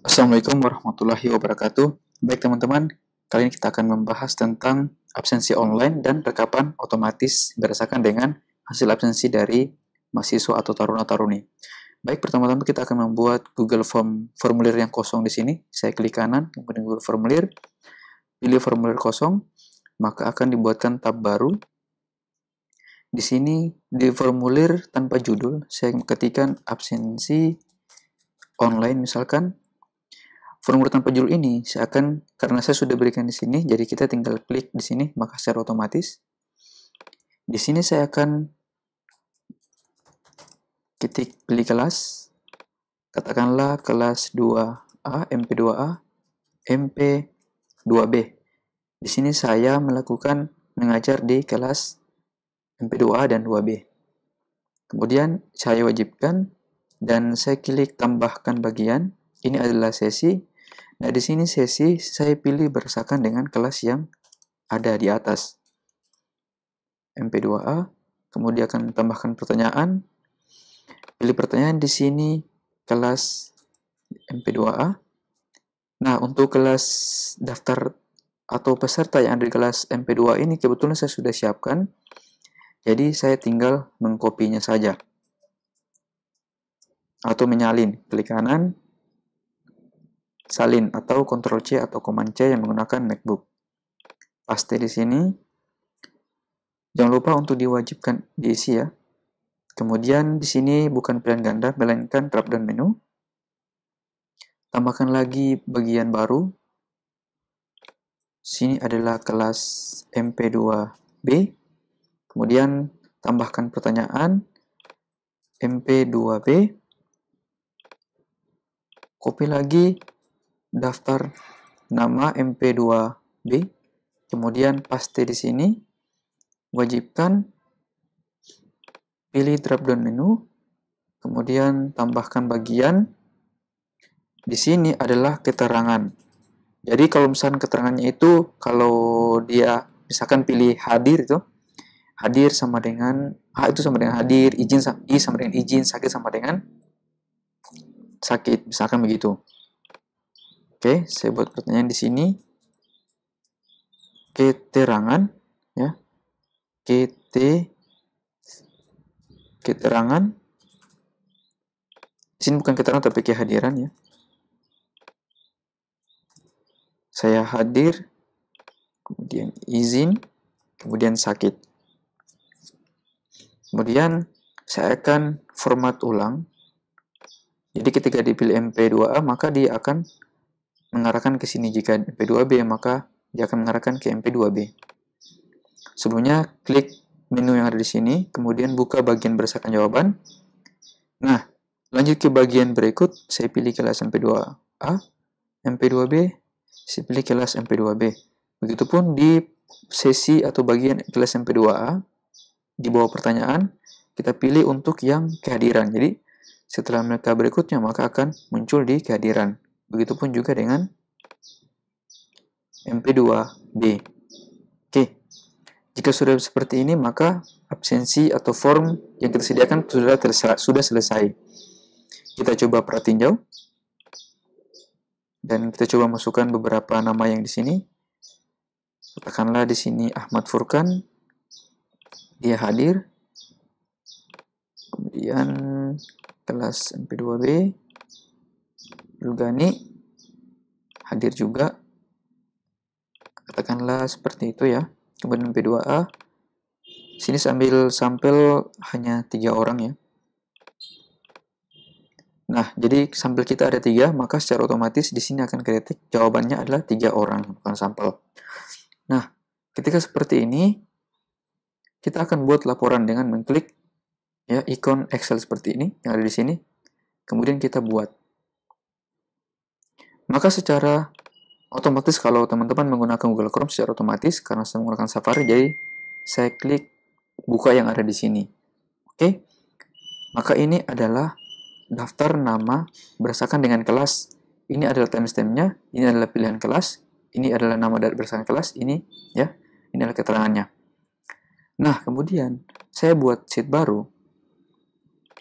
Assalamualaikum warahmatullahi wabarakatuh. Baik teman-teman, kali ini kita akan membahas tentang absensi online dan rekapan otomatis berdasarkan dengan hasil absensi dari mahasiswa atau taruna-taruni. Baik, pertama-tama kita akan membuat Google Form formulir yang kosong di sini. Saya klik kanan, kemudian Google formulir, pilih formulir kosong, maka akan dibuatkan tab baru. Di sini di formulir tanpa judul, saya ketikkan absensi online misalkan formulir tanpa judul ini saya akan karena saya sudah berikan di sini, jadi kita tinggal klik di sini maka secara otomatis di sini saya akan ketik pilih kelas katakanlah kelas 2A MP2A MP2B di sini saya melakukan mengajar di kelas MP2A dan 2B kemudian saya wajibkan dan saya klik tambahkan bagian ini adalah sesi Nah, di sini sesi saya pilih berdasarkan dengan kelas yang ada di atas. MP2A, kemudian akan tambahkan pertanyaan. Pilih pertanyaan di sini kelas MP2A. Nah, untuk kelas daftar atau peserta yang ada di kelas MP2 ini kebetulan saya sudah siapkan. Jadi saya tinggal mengkopinya saja. Atau menyalin, klik kanan, salin atau Ctrl C atau Command C yang menggunakan MacBook. Paste di sini. Jangan lupa untuk diwajibkan diisi ya. Kemudian di sini bukan pilihan ganda, melainkan drop-down menu. Tambahkan lagi bagian baru. Sini adalah kelas MP2B. Kemudian tambahkan pertanyaan MP2B. Copy lagi daftar nama MP2B, kemudian paste di sini, wajibkan, pilih drop-down menu, kemudian tambahkan bagian, di sini adalah keterangan. Jadi kalau misalkan keterangannya itu, kalau dia misalkan pilih hadir itu, hadir sama dengan, H itu sama dengan hadir, izin, I sama dengan izin, sakit sama dengan sakit, misalkan begitu. Oke, saya buat pertanyaan di sini. Keterangan ya. Kt, keterangan di sini bukan keterangan tapi kehadiran ya. Saya hadir, kemudian izin, kemudian sakit. Kemudian saya akan format ulang. Jadi ketika dipilih MP2A maka dia akan mengarahkan ke sini. Jika MP2B, maka dia akan mengarahkan ke MP2B. Sebelumnya, klik menu yang ada di sini, kemudian buka bagian berdasarkan jawaban. Nah, lanjut ke bagian berikut, saya pilih kelas MP2A, MP2B, saya pilih kelas MP2B. Begitupun di sesi atau bagian kelas MP2A, di bawah pertanyaan, kita pilih untuk yang kehadiran. Jadi, setelah mereka berikutnya, maka akan muncul di kehadiran. Begitupun juga dengan MP2B. Oke. Jika sudah seperti ini, maka absensi atau form yang kita sediakan sudah sudah selesai. Kita coba perhatiin jauh. Dan kita coba masukkan beberapa nama yang di sini. Katakanlah di sini Ahmad Furkan. Dia hadir. Kemudian kelas MP2B. Juga nih hadir juga. Katakanlah seperti itu ya. Kemudian P2A. Sini sambil sampel hanya tiga orang ya. Nah, jadi sampel kita ada tiga, maka secara otomatis di sini akan kritik jawabannya adalah tiga orang, bukan sampel. Nah, ketika seperti ini, kita akan buat laporan dengan mengklik ya ikon Excel seperti ini yang ada di sini. Kemudian kita buat. Maka secara otomatis kalau teman-teman menggunakan Google Chrome secara otomatis karena saya menggunakan Safari jadi saya klik buka yang ada di sini. Oke. Maka ini adalah daftar nama berdasarkan dengan kelas. Ini adalah timestampnya, ini adalah pilihan kelas, ini adalah nama dari berdasarkan kelas, ini ya, ini adalah keterangannya. Nah, kemudian saya buat sheet baru.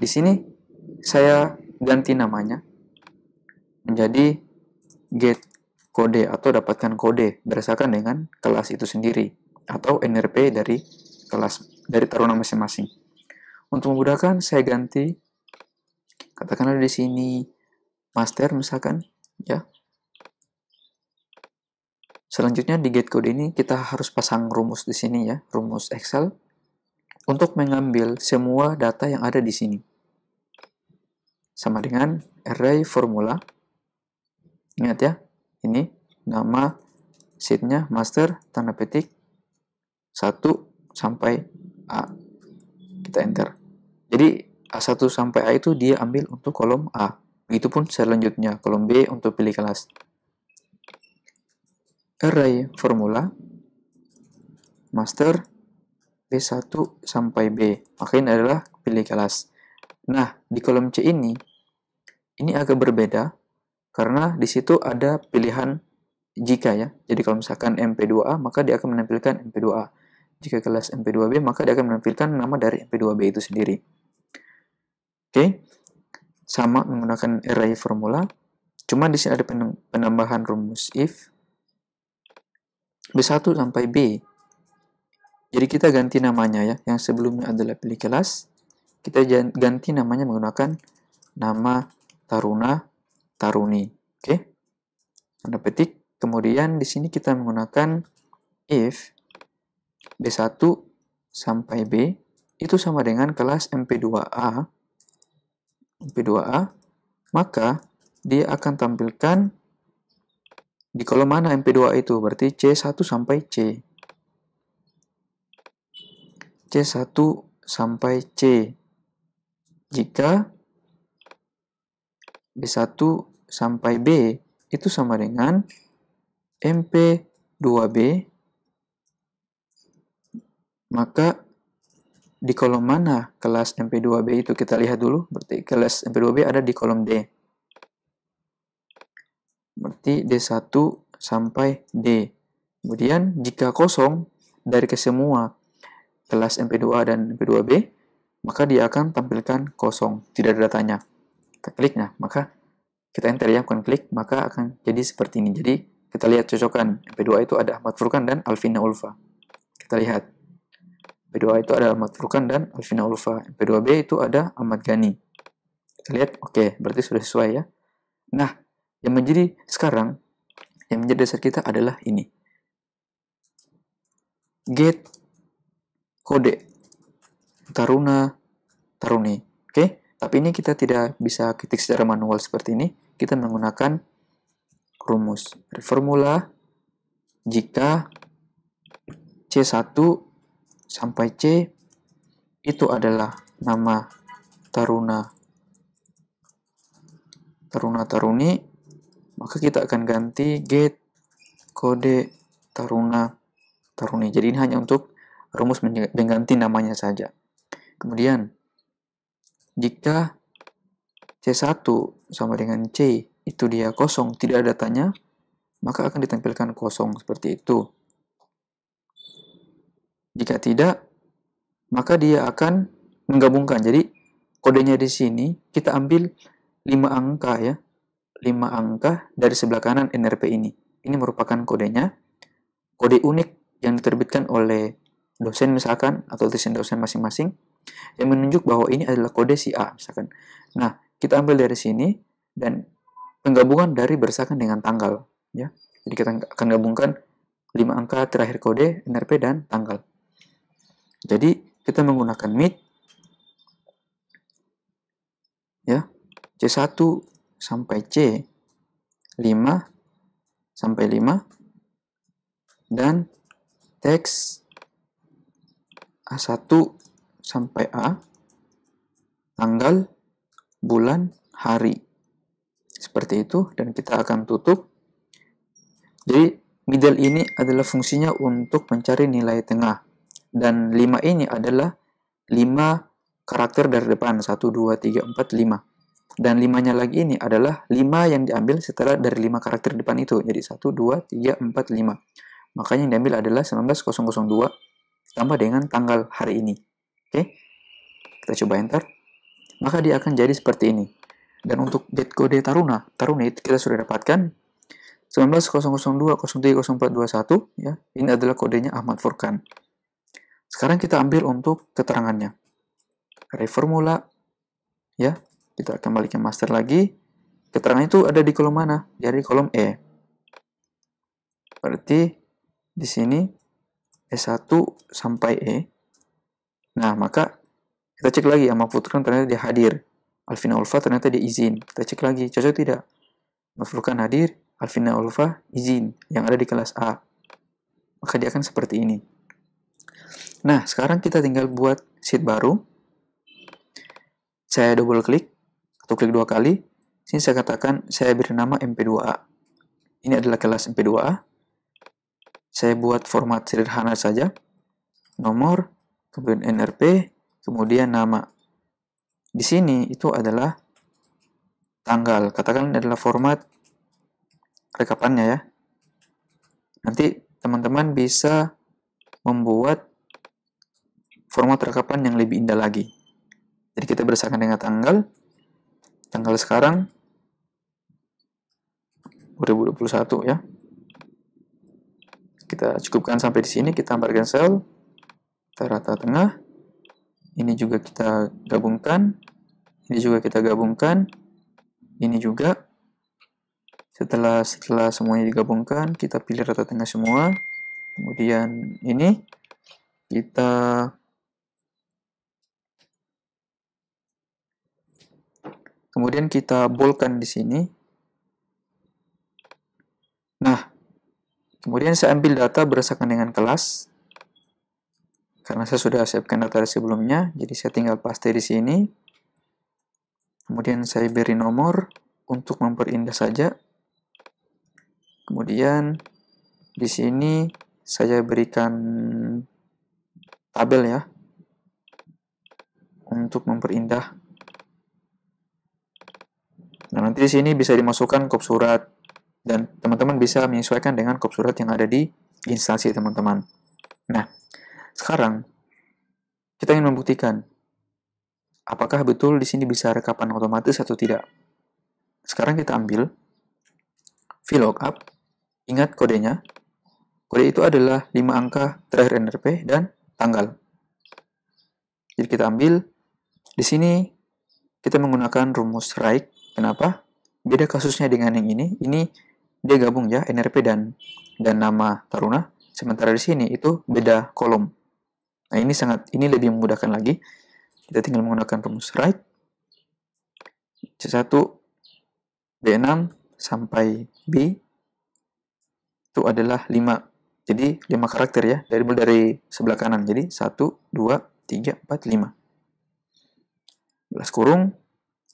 Di sini saya ganti namanya menjadi get kode atau dapatkan kode berdasarkan dengan kelas itu sendiri atau NRP dari kelas dari taruna masing-masing. Untuk memudahkan saya ganti katakanlah di sini master misalkan ya. Selanjutnya di get code ini kita harus pasang rumus di sini ya, rumus Excel untuk mengambil semua data yang ada di sini. Sama dengan array formula Ingat ya, ini nama sheetnya master tanda petik 1 sampai A. Kita enter. Jadi A1 sampai A itu dia ambil untuk kolom A. Begitupun selanjutnya kolom B untuk pilih kelas. Array formula master B1 sampai B. makin adalah pilih kelas. Nah, di kolom C ini, ini agak berbeda karena di situ ada pilihan jika ya. Jadi kalau misalkan MP2A maka dia akan menampilkan MP2A. Jika kelas MP2B maka dia akan menampilkan nama dari MP2B itu sendiri. Oke. Okay. Sama menggunakan array formula. Cuma di sini ada penambahan rumus if B1 sampai B. Jadi kita ganti namanya ya. Yang sebelumnya adalah pilih kelas. Kita ganti namanya menggunakan nama Taruna Taruni. Oke. Okay? Anda petik. Kemudian di sini kita menggunakan if B1 sampai B itu sama dengan kelas MP2A. MP2A, maka dia akan tampilkan di kolom mana MP2A itu, berarti C1 sampai C. C1 sampai C. Jika B1 sampai B itu sama dengan MP2B maka di kolom mana kelas MP2B itu kita lihat dulu berarti kelas MP2B ada di kolom D berarti D1 sampai D kemudian jika kosong dari kesemua kelas MP2A dan MP2B maka dia akan tampilkan kosong tidak ada datanya kita klik nah maka kita enter ya klik maka akan jadi seperti ini jadi kita lihat cocokan mp 2 itu ada Ahmad Furkan dan Alvina Ulfa kita lihat mp 2 itu ada Ahmad Furkan dan Alvina Ulfa MP2B itu ada Ahmad Gani kita lihat oke okay, berarti sudah sesuai ya nah yang menjadi sekarang yang menjadi dasar kita adalah ini get kode taruna taruni oke okay? Tapi ini kita tidak bisa ketik secara manual seperti ini. Kita menggunakan rumus. Dari formula, jika C1 sampai C itu adalah nama taruna taruna taruni maka kita akan ganti get kode taruna taruni jadi ini hanya untuk rumus mengganti namanya saja kemudian jika C1 sama dengan C itu dia kosong, tidak ada tanya, maka akan ditampilkan kosong seperti itu. Jika tidak, maka dia akan menggabungkan. Jadi kodenya di sini kita ambil 5 angka ya. 5 angka dari sebelah kanan NRP ini. Ini merupakan kodenya. Kode unik yang diterbitkan oleh dosen misalkan atau dosen-dosen masing-masing yang menunjuk bahwa ini adalah kode si A misalkan. Nah, kita ambil dari sini dan penggabungan dari berdasarkan dengan tanggal ya. Jadi kita akan gabungkan 5 angka terakhir kode NRP dan tanggal. Jadi kita menggunakan mid ya C1 sampai C 5 sampai 5 dan teks A1 sampai A, tanggal, bulan, hari. Seperti itu, dan kita akan tutup. Jadi, middle ini adalah fungsinya untuk mencari nilai tengah. Dan 5 ini adalah 5 karakter dari depan, 1, 2, 3, 4, 5 dan 5-nya lagi ini adalah 5 yang diambil setelah dari 5 karakter depan itu. Jadi 1, 2, 3, 4, 5. Makanya yang diambil adalah 19002 tambah dengan tanggal hari ini. Oke, okay? kita coba enter. Maka dia akan jadi seperti ini. Dan untuk get kode Taruna, Tarunit kita sudah dapatkan 19.002.03.0421 ya. Ini adalah kodenya Ahmad Furkan. Sekarang kita ambil untuk keterangannya. Reformula ya. Kita akan balikin master lagi. Keterangan itu ada di kolom mana? Jadi kolom E. Berarti di sini e S1 sampai E Nah, maka kita cek lagi yang mau ternyata dia hadir. Alfina Ulfa ternyata dia izin. Kita cek lagi, cocok tidak? Mafrukan hadir, Alfina Ulfa izin yang ada di kelas A. Maka dia akan seperti ini. Nah, sekarang kita tinggal buat sheet baru. Saya double klik, atau klik dua kali. Sini saya katakan saya beri nama MP2A. Ini adalah kelas MP2A. Saya buat format sederhana saja. Nomor kemudian NRP, kemudian nama. Di sini itu adalah tanggal. Katakan adalah format rekapannya ya. Nanti teman-teman bisa membuat format rekapan yang lebih indah lagi. Jadi kita berdasarkan dengan tanggal. Tanggal sekarang 2021 ya. Kita cukupkan sampai di sini, kita tambahkan sel kita rata tengah ini juga kita gabungkan ini juga kita gabungkan ini juga setelah setelah semuanya digabungkan kita pilih rata tengah semua kemudian ini kita kemudian kita bolkan di sini nah kemudian saya ambil data berdasarkan dengan kelas karena saya sudah siapkan data dari sebelumnya, jadi saya tinggal paste di sini. Kemudian saya beri nomor untuk memperindah saja. Kemudian di sini saya berikan tabel ya untuk memperindah. Nah, nanti di sini bisa dimasukkan kop surat dan teman-teman bisa menyesuaikan dengan kop surat yang ada di instansi teman-teman. Nah, sekarang, kita ingin membuktikan apakah betul di sini bisa rekapan otomatis atau tidak. Sekarang kita ambil VLOOKUP, ingat kodenya. Kode itu adalah 5 angka terakhir NRP dan tanggal. Jadi kita ambil, di sini kita menggunakan rumus right. Kenapa? Beda kasusnya dengan yang ini. Ini dia gabung ya, NRP dan dan nama Taruna. Sementara di sini itu beda kolom. Nah, ini sangat ini lebih memudahkan lagi. Kita tinggal menggunakan rumus right. C1 B6 sampai B itu adalah 5. Jadi 5 karakter ya, dari mulai dari sebelah kanan. Jadi 1 2 3 4 5. Belas kurung,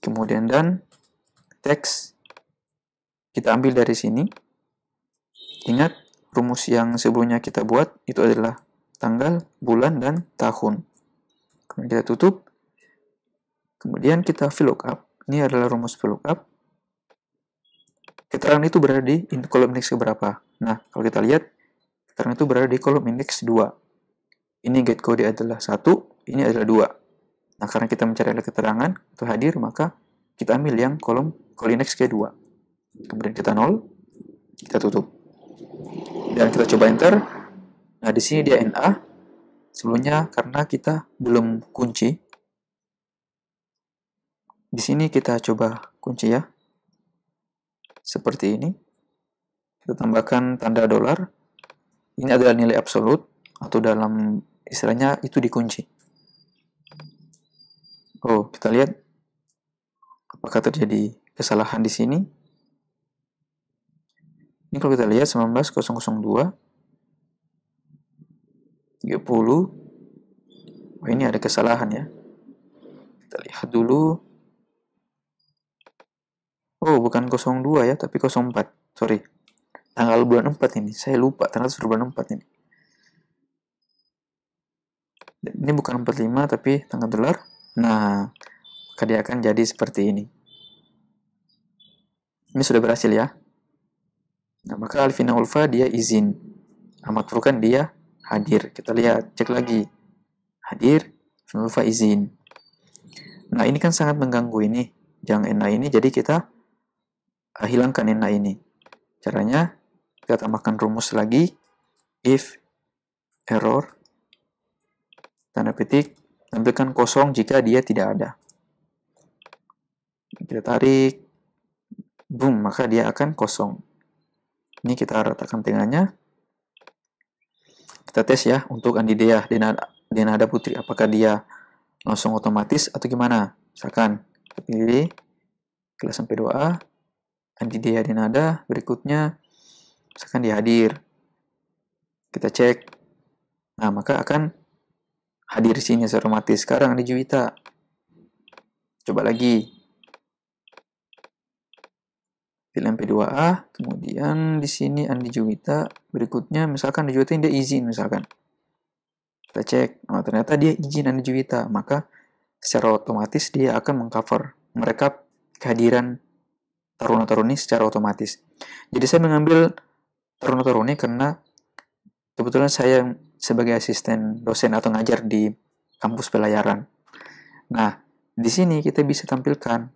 kemudian dan teks kita ambil dari sini. Ingat rumus yang sebelumnya kita buat itu adalah tanggal, bulan, dan tahun. Kemudian kita tutup. Kemudian kita fill VLOOKUP. Ini adalah rumus fill VLOOKUP. Keterangan itu berada di kolom indeks keberapa. Nah, kalau kita lihat, keterangan itu berada di kolom indeks 2. Ini get code adalah satu. ini adalah dua. Nah, karena kita mencari ada keterangan, itu hadir, maka kita ambil yang kolom indeks ke 2 Kemudian kita nol, kita tutup. Dan kita coba enter, Nah, di sini dia NA. Sebelumnya karena kita belum kunci. Di sini kita coba kunci ya. Seperti ini. Kita tambahkan tanda dolar. Ini adalah nilai absolut atau dalam istilahnya itu dikunci. Oh, kita lihat apakah terjadi kesalahan di sini. Ini kalau kita lihat 19002 30 oh, ini ada kesalahan ya kita lihat dulu oh bukan 02 ya tapi 04 sorry tanggal bulan 4 ini saya lupa tanggal bulan 4 ini ini bukan 45 tapi tanggal dolar nah maka dia akan jadi seperti ini ini sudah berhasil ya nah maka Alfina Ulfa dia izin Ahmad Furkan dia hadir. Kita lihat, cek lagi. Hadir, fa izin Nah, ini kan sangat mengganggu ini. Yang enak ini, jadi kita uh, hilangkan enak ini. Caranya, kita tambahkan rumus lagi. If error, tanda petik, tampilkan kosong jika dia tidak ada. Kita tarik, boom, maka dia akan kosong. Ini kita ratakan tengahnya, kita tes ya untuk Andidea Denada, Denada Putri. Apakah dia langsung otomatis atau gimana? Misalkan kita pilih kelas sampai 2A, Andidea Denada, berikutnya misalkan dia hadir. Kita cek. Nah, maka akan hadir sini otomatis. Sekarang ada Juwita. Coba lagi film P2A, kemudian di sini Andi Juwita, berikutnya misalkan Andi Juwita dia izin misalkan. Kita cek, oh, ternyata dia izin Andi Juwita, maka secara otomatis dia akan mengcover mereka kehadiran taruna-taruni secara otomatis. Jadi saya mengambil taruna-taruni karena kebetulan saya sebagai asisten dosen atau ngajar di kampus pelayaran. Nah, di sini kita bisa tampilkan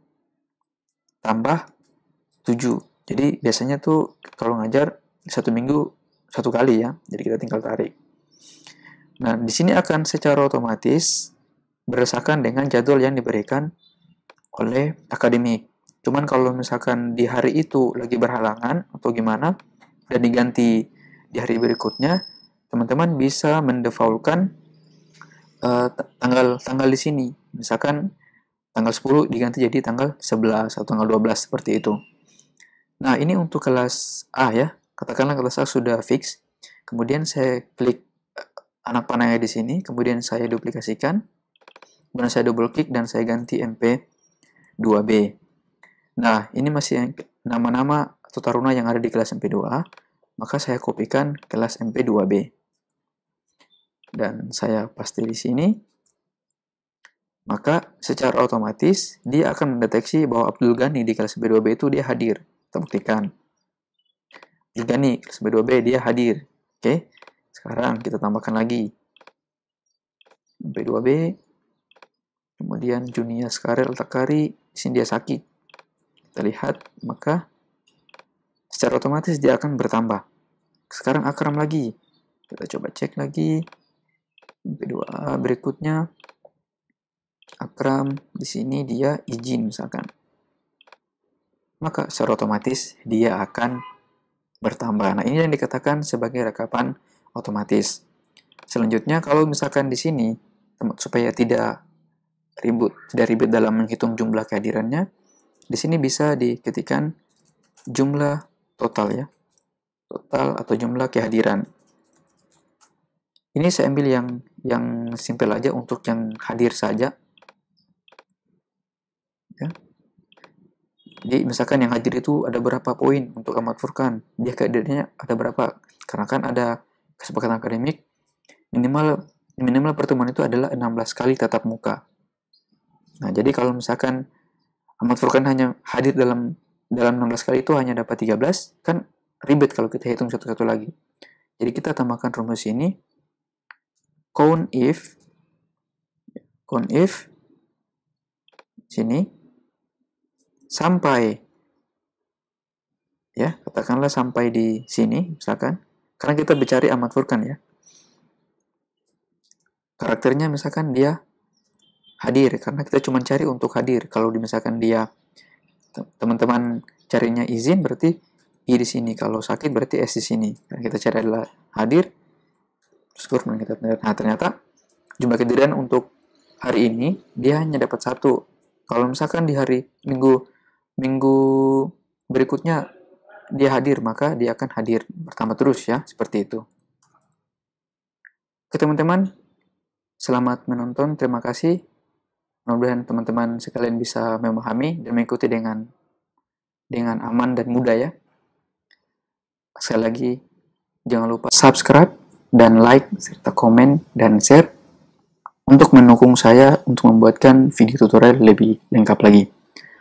tambah 7. Jadi biasanya tuh kalau ngajar satu minggu satu kali ya. Jadi kita tinggal tarik. Nah, di sini akan secara otomatis berdasarkan dengan jadwal yang diberikan oleh akademik. Cuman kalau misalkan di hari itu lagi berhalangan atau gimana dan diganti di hari berikutnya, teman-teman bisa mendefaulkan uh, tanggal tanggal di sini. Misalkan tanggal 10 diganti jadi tanggal 11 atau tanggal 12 seperti itu. Nah, ini untuk kelas A ya. Katakanlah kelas A sudah fix. Kemudian saya klik eh, anak panahnya di sini, kemudian saya duplikasikan. Kemudian saya double klik dan saya ganti MP2B. Nah, ini masih nama-nama atau taruna yang ada di kelas MP2A, maka saya kopikan kelas MP2B. Dan saya paste di sini. Maka secara otomatis dia akan mendeteksi bahwa Abdul Ghani di kelas MP2B itu dia hadir. Kita buktikan. Jika nih, B2B dia hadir. Oke, okay? sekarang kita tambahkan lagi. B2B, kemudian Junia Skarel Takari, di sini dia sakit. Kita lihat, maka secara otomatis dia akan bertambah. Sekarang akram lagi. Kita coba cek lagi. B2A berikutnya. Akram, di sini dia izin misalkan maka secara otomatis dia akan bertambah. Nah, ini yang dikatakan sebagai rekapan otomatis. Selanjutnya, kalau misalkan di sini, supaya tidak ribut, tidak ribet dalam menghitung jumlah kehadirannya, di sini bisa diketikkan jumlah total ya, total atau jumlah kehadiran. Ini saya ambil yang yang simpel aja untuk yang hadir saja. Jadi misalkan yang hadir itu ada berapa poin untuk Ahmad Furkan, dia kehadirannya ada berapa? Karena kan ada kesepakatan akademik minimal minimal pertemuan itu adalah 16 kali tatap muka. Nah, jadi kalau misalkan Ahmad Furkan hanya hadir dalam dalam 16 kali itu hanya dapat 13, kan ribet kalau kita hitung satu-satu lagi. Jadi kita tambahkan rumus ini count if count if sini sampai ya katakanlah sampai di sini misalkan karena kita bicara amat furkan ya karakternya misalkan dia hadir karena kita cuma cari untuk hadir kalau misalkan dia teman-teman carinya izin berarti i di sini kalau sakit berarti s di sini karena kita cari adalah hadir terus skor kita nah ternyata jumlah kejadian untuk hari ini dia hanya dapat satu kalau misalkan di hari minggu minggu berikutnya dia hadir, maka dia akan hadir pertama terus ya, seperti itu. Oke teman-teman, selamat menonton, terima kasih. Mudah-mudahan teman-teman sekalian bisa memahami dan mengikuti dengan dengan aman dan mudah ya. Sekali lagi, jangan lupa subscribe dan like serta komen dan share untuk mendukung saya untuk membuatkan video tutorial lebih lengkap lagi.